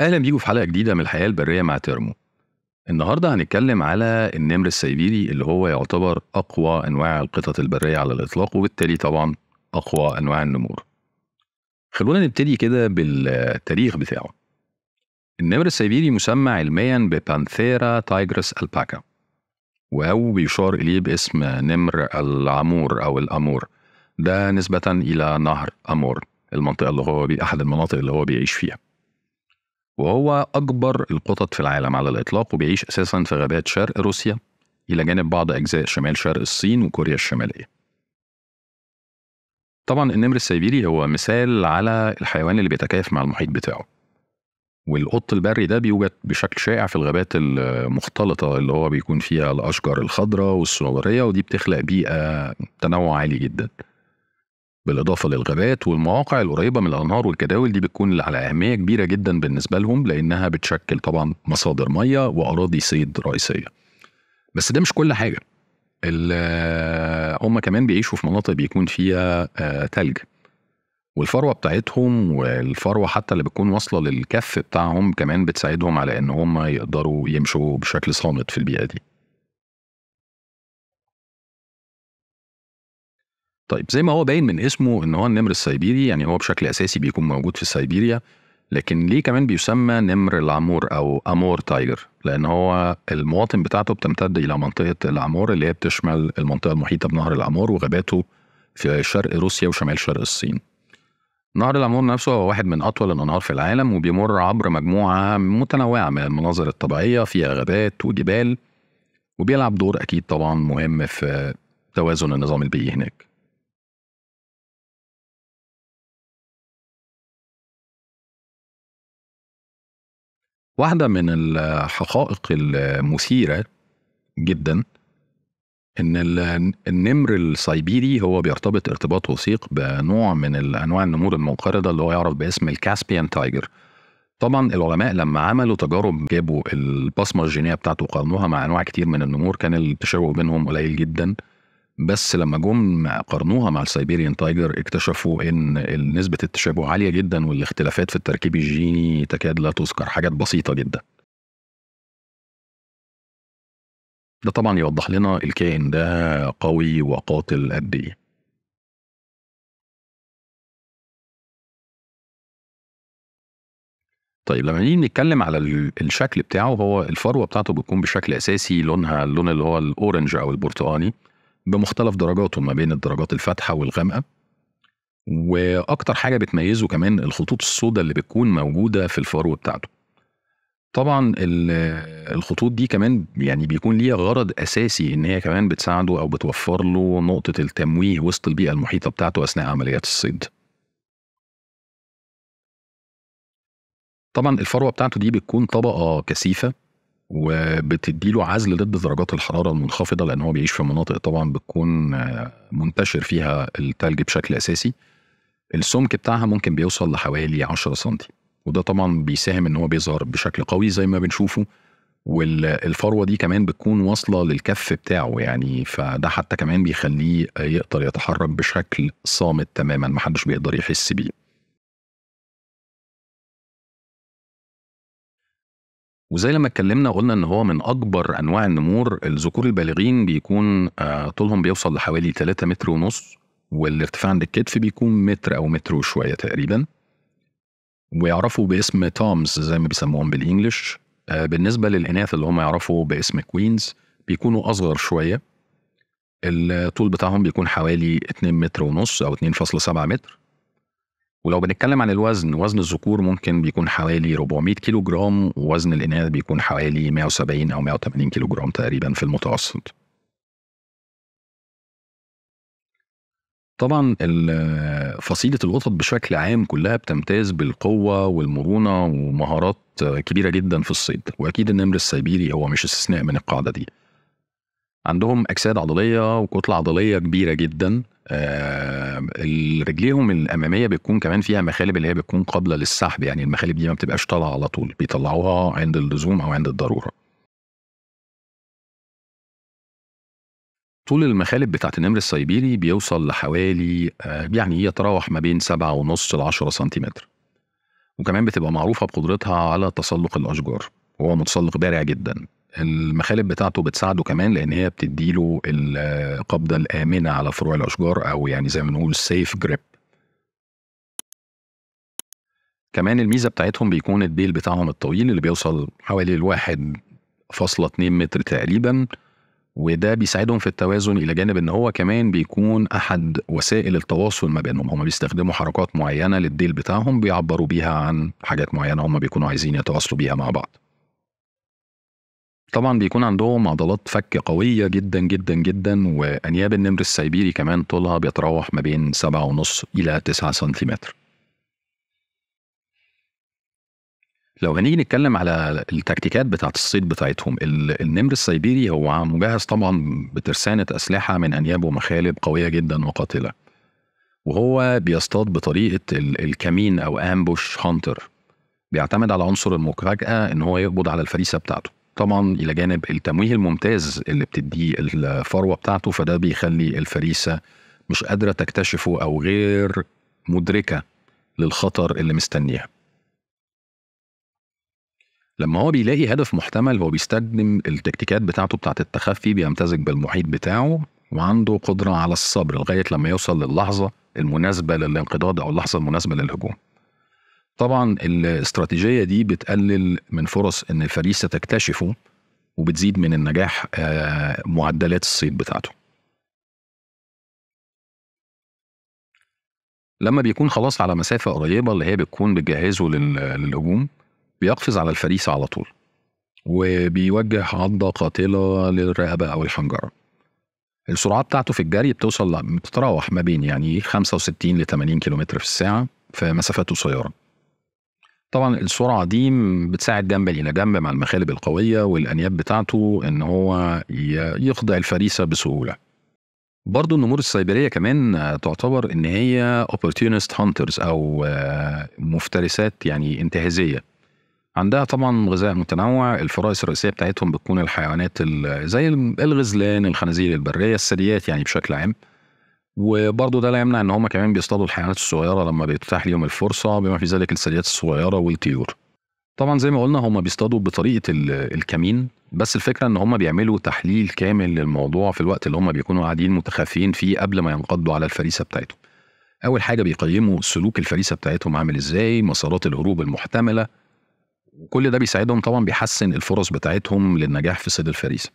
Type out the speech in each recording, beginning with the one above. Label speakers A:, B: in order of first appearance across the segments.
A: اهلا بيكم في حلقه جديده من الحياه البريه مع تيرمو النهارده هنتكلم على النمر السيبيري اللي هو يعتبر اقوى انواع القطط البريه على الاطلاق وبالتالي طبعا اقوى انواع النمور خلونا نبتدي كده بالتاريخ بتاعه النمر السيبيري مسمى علميا ببانثيرا تايجرس الباكا أو بيشار إليه باسم نمر العمور أو الأمور ده نسبة إلى نهر أمور المنطقة اللي هو أحد المناطق اللي هو بيعيش فيها وهو أكبر القطط في العالم على الإطلاق وبيعيش أساسا في غابات شرق روسيا إلى جانب بعض أجزاء شمال شرق الصين وكوريا الشمالية طبعا النمر السيبيري هو مثال على الحيوان اللي بيتكيف مع المحيط بتاعه والقط البري ده بيوجد بشكل شائع في الغابات المختلطة اللي هو بيكون فيها الأشجار الخضراء والصنوبرية ودي بتخلق بيئة تنوع عالي جدا بالاضافه للغابات والمواقع القريبه من الانهار والجداول دي بتكون على اهميه كبيره جدا بالنسبه لهم لانها بتشكل طبعا مصادر ميه واراضي صيد رئيسيه. بس ده مش كل حاجه. آه، هم كمان بيعيشوا في مناطق بيكون فيها آه، تلج. والفروه بتاعتهم والفروه حتى اللي بتكون واصله للكف بتاعهم
B: كمان بتساعدهم على ان هم يقدروا يمشوا بشكل صامت في البيئه دي. طيب زي ما هو باين من اسمه ان هو النمر السيبيري يعني هو بشكل اساسي بيكون موجود في سيبيريا لكن ليه كمان بيسمى
A: نمر العمور او امور تايجر لان هو المواطن بتاعته بتمتد الى منطقه العمور اللي هي بتشمل المنطقه المحيطه بنهر العمور وغاباته في شرق روسيا وشمال شرق الصين نهر العمور نفسه هو واحد من أطول الأنهار في العالم وبيمر عبر مجموعة متنوعة من المناظر الطبيعية فيها غابات وجبال وبيلعب دور
B: أكيد طبعا مهم في توازن النظام البيئي هناك واحدة من الحقائق المثيرة جدا
A: إن النمر السيبيري هو بيرتبط ارتباط وثيق بنوع من أنواع النمور المنقرضة اللي هو يعرف باسم الكاسبيان تايجر طبعا العلماء لما عملوا تجارب جابوا البصمة الجينية بتاعته وقارنوها مع أنواع كتير من النمور كان التشابه بينهم قليل جدا بس لما جم قارنوها مع السيبيريان تايجر
B: اكتشفوا ان نسبه التشابه عاليه جدا والاختلافات في التركيب الجيني تكاد لا تذكر حاجات بسيطه جدا ده طبعا يوضح لنا الكائن ده قوي وقاتل قد ايه طيب لما نيجي نتكلم على الشكل بتاعه هو الفروه بتاعته بتكون بشكل اساسي لونها اللون اللي هو
A: الاورنج او البرتقاني بمختلف درجاته ما بين الدرجات الفاتحه والغامقه واكتر حاجه بتميزه كمان الخطوط السوداء اللي بتكون موجوده في الفروه بتاعته طبعا الخطوط دي كمان يعني بيكون ليها غرض اساسي
B: ان هي كمان بتساعده او بتوفر له نقطه التمويه وسط البيئه المحيطه بتاعته اثناء عمليات الصيد طبعا الفروه بتاعته دي بتكون طبقه كثيفه وبتدي له عزل ضد درجات الحراره
A: المنخفضه لان هو بيعيش في مناطق طبعا بتكون آه، منتشر فيها التلج بشكل اساسي السمك بتاعها ممكن بيوصل لحوالي 10 سم وده طبعا بيساهم ان هو بيظهر بشكل قوي زي ما بنشوفه والفروه دي كمان بتكون واصله للكف
B: بتاعه يعني فده حتى كمان بيخليه يقدر يتحرك بشكل صامت تماما محدش بيقدر يحس بيه وزي لما اتكلمنا قلنا ان هو من اكبر انواع النمور الذكور
A: البالغين بيكون آه، طولهم بيوصل لحوالي 3 متر ونص والارتفاع عند الكتف بيكون متر او متر وشويه تقريبا ويعرفوا باسم تومز زي ما بيسموهم بالانجلش آه، بالنسبه للاناث اللي هم يعرفوا باسم كوينز بيكونوا اصغر شويه الطول بتاعهم بيكون حوالي 2 متر ونص او 2.7 متر ولو بنتكلم عن الوزن وزن الذكور ممكن بيكون حوالي 400
B: كيلو جرام ووزن الإناث بيكون حوالي 170 أو 180 كيلو جرام تقريبا في المتوسط طبعا فصيلة القطط بشكل عام كلها بتمتاز بالقوة والمرونة ومهارات
A: كبيرة جدا في الصيد وأكيد النمر السيبيري هو مش استثناء من القاعدة دي عندهم أجساد عضلية وكتلة عضلية كبيرة جدا آه، رجليهم الاماميه بتكون كمان فيها مخالب اللي هي بتكون قابله للسحب يعني المخالب دي ما بتبقاش طالعه على طول
B: بيطلعوها عند اللزوم او عند الضروره طول المخالب بتاعت النمر السيبيري بيوصل لحوالي آه، يعني
A: يتراوح ما بين سبعة ونص ل 10 سنتيمتر وكمان بتبقى معروفة بقدرتها على تسلق الأشجار وهو متسلق بارع جدا المخالب بتاعته بتساعده كمان لان هي بتديله القبضه الامنه على فروع الاشجار او يعني زي ما بنقول سيف جريب كمان الميزه بتاعتهم بيكون الديل بتاعهم الطويل اللي بيوصل حوالي الواحد فاصلة اتنين متر تقريبا وده بيساعدهم في التوازن الى جانب ان هو كمان بيكون احد وسائل التواصل ما بينهم هم بيستخدموا حركات معينه للديل بتاعهم بيعبروا بيها عن حاجات معينه هم بيكونوا عايزين يتواصلوا بيها مع بعض طبعا بيكون عندهم عضلات فك قوية جدا جدا جدا وأنياب النمر السيبيري كمان طولها بيتراوح ما بين سبعة ونص إلى تسعة سنتيمتر لو هنيجي نتكلم على التكتيكات بتاعة الصيد بتاعتهم النمر السيبيري هو مجهز طبعا بترسانة أسلحة من أنياب ومخالب قوية جدا وقاتلة وهو بيصطاد بطريقة الكمين أو أمبوش هانتر بيعتمد على عنصر المفاجأة إن هو يقبض على الفريسة بتاعته طبعا الى جانب التمويه الممتاز اللي بتديه الفروه بتاعته فده بيخلي الفريسه مش قادره تكتشفه او غير مدركه للخطر اللي مستنيها. لما هو بيلاقي هدف محتمل هو بيستخدم التكتيكات بتاعته بتاعت التخفي بيمتزج بالمحيط بتاعه وعنده قدرة على الصبر لغاية لما يوصل للحظة المناسبة للانقضاض أو اللحظة المناسبة للهجوم طبعا الاستراتيجيه دي بتقلل
B: من فرص ان الفريسه تكتشفه وبتزيد من النجاح آه، معدلات الصيد بتاعته لما بيكون خلاص على مسافة قريبة اللي هي بتكون بتجهزه للهجوم بيقفز
A: على الفريسة على طول وبيوجه عضة قاتلة للرقبة أو الحنجرة السرعة بتاعته في الجري بتوصل بتتراوح ما بين يعني 65 ل 80 كيلومتر في الساعة في مسافات قصيرة طبعا السرعه دي بتساعد جنب الى جنب مع المخالب القويه والانياب بتاعته ان هو يخضع الفريسه بسهوله برضه النمور السيبريه كمان تعتبر ان هي opportunist hunters او آه، مفترسات يعني انتهازيه عندها طبعا غذاء متنوع الفرائس الرئيسيه بتاعتهم بتكون الحيوانات زي الغزلان الخنازير البريه الثدييات يعني بشكل عام وبرضه ده لا يمنع ان هم كمان بيصطادوا الحيوانات الصغيره لما بيتاح ليهم الفرصه بما في ذلك الثدييات الصغيره والطيور طبعا زي ما قلنا هم بيصطادوا بطريقه الكمين بس الفكره ان هم بيعملوا تحليل كامل للموضوع في الوقت اللي هم بيكونوا قاعدين متخافين فيه قبل ما ينقضوا على الفريسه بتاعتهم اول حاجه بيقيموا سلوك الفريسه بتاعتهم عامل ازاي مسارات الهروب المحتمله وكل ده بيساعدهم طبعا بيحسن الفرص بتاعتهم للنجاح في صيد الفريسه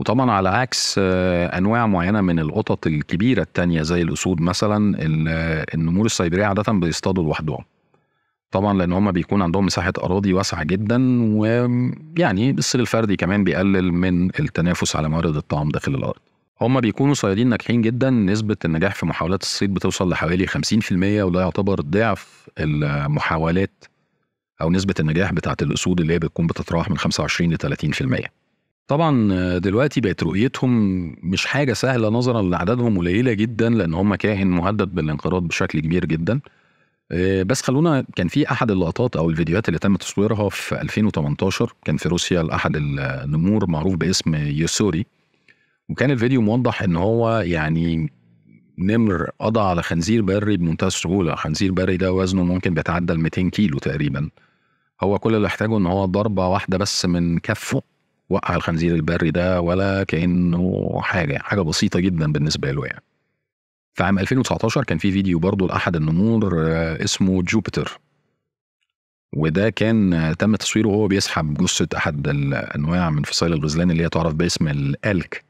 A: وطبعا على عكس آه، انواع معينه من القطط الكبيره التانية زي الاسود مثلا النمور السيبريه عاده بيصطادوا لوحدهم طبعا لان هم بيكون عندهم مساحه اراضي واسعه جدا ويعني الصيد الفردي كمان بيقلل من التنافس على موارد الطعام داخل الارض هم بيكونوا صيادين ناجحين جدا نسبة النجاح في محاولات الصيد بتوصل لحوالي 50% وده يعتبر ضعف المحاولات أو نسبة النجاح بتاعة الأسود اللي هي بتكون بتتراوح من 25 ل 30% طبعًا دلوقتي بقت رؤيتهم مش حاجة سهلة نظرًا لأعدادهم قليلة جدًا، لأن هم كاهن مهدد بالانقراض بشكل كبير جدًا. آه، بس خلّونا كان في أحد اللقطات أو الفيديوهات اللي تم تصويرها في 2018 كان في روسيا لأحد النمور معروف باسم يوسوري، وكان الفيديو موضّح إن هو يعني نمر قضى على خنزير بري بمنتهى السهولة، خنزير بري ده وزنه ممكن بيتعدى ال200 كيلو تقريبًا. هو كل اللي احتاجه إن هو ضربة واحدة بس من كَفّه وقع الخنزير البري ده ولا كانه حاجه حاجه بسيطه جدا بالنسبه له يعني في عام 2019 كان في فيديو برضه لأحد النمور آه، اسمه جوبيتر وده كان آه، تم تصويره وهو بيسحب جثة أحد الأنواع من فصيل الغزلان اللي هي تعرف باسم الألك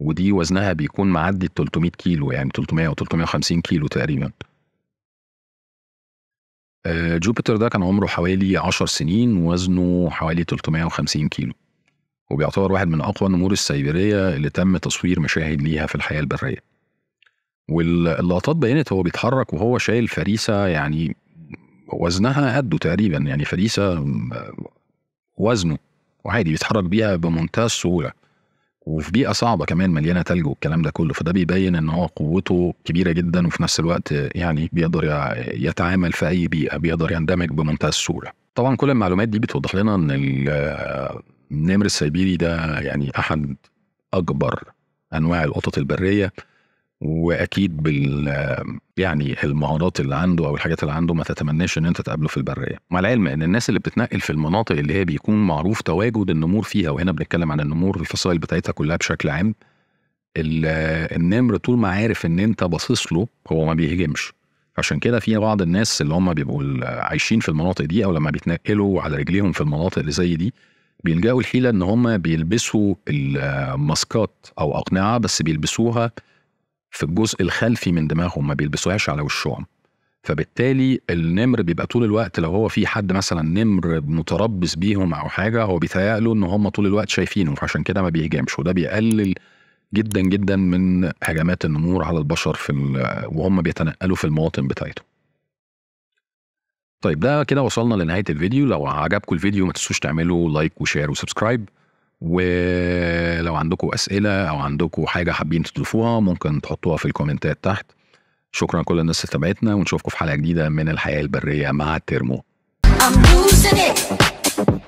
A: ودي وزنها بيكون معدي 300 كيلو يعني 300 أو 350 كيلو تقريبا آه، جوبيتر ده كان عمره حوالي 10 سنين وزنه حوالي 350 كيلو وبيعتبر واحد من أقوى النمور السيبيرية اللي تم تصوير مشاهد ليها في الحياة البرية واللقطات بينت هو بيتحرك وهو شايل فريسة يعني وزنها قده تقريبا يعني فريسة وزنه وعادي بيتحرك بيها بمنتهى السهولة وفي بيئة صعبة كمان مليانة تلج والكلام ده كله فده بيبين ان هو قوته كبيرة جدا وفي نفس الوقت يعني بيقدر يتعامل في أي بيئة بيقدر يندمج بمنتهى السهولة طبعا كل المعلومات دي بتوضح لنا ان النمر السيبيري ده يعني احد اكبر انواع القطط البريه واكيد بال يعني المهارات اللي عنده او الحاجات اللي عنده ما تتمناش ان انت تقابله في البريه مع العلم ان الناس اللي بتتنقل في المناطق اللي هي بيكون معروف تواجد النمور فيها وهنا بنتكلم عن النمور الفصائل بتاعتها كلها بشكل عام النمر طول ما عارف ان انت باصص له هو ما بيهجمش عشان كده في بعض الناس اللي هم بيبقوا عايشين في المناطق دي او لما بيتنقلوا على رجليهم في المناطق اللي زي دي بيلجأوا الحيلة إن هم بيلبسوا الماسكات أو أقنعة بس بيلبسوها في الجزء الخلفي من دماغهم ما بيلبسوهاش على وشهم فبالتالي النمر بيبقى طول الوقت لو هو في حد مثلا نمر متربص بيهم او حاجه هو بيتهيأ له ان هم طول الوقت شايفينه فعشان كده ما بيهجمش وده بيقلل جدا جدا من هجمات النمور على البشر في وهم بيتنقلوا في المواطن بتاعتهم طيب ده كده وصلنا لنهايه الفيديو لو عجبكم الفيديو ما تنسوش تعملوا لايك وشير وسبسكرايب ولو عندكم اسئله او عندكم حاجه حابين تضيفوها ممكن تحطوها في الكومنتات تحت شكرا كل الناس اللي تابعتنا ونشوفكم في حلقه جديده من الحياه البريه مع الترمو
B: I'm losing it.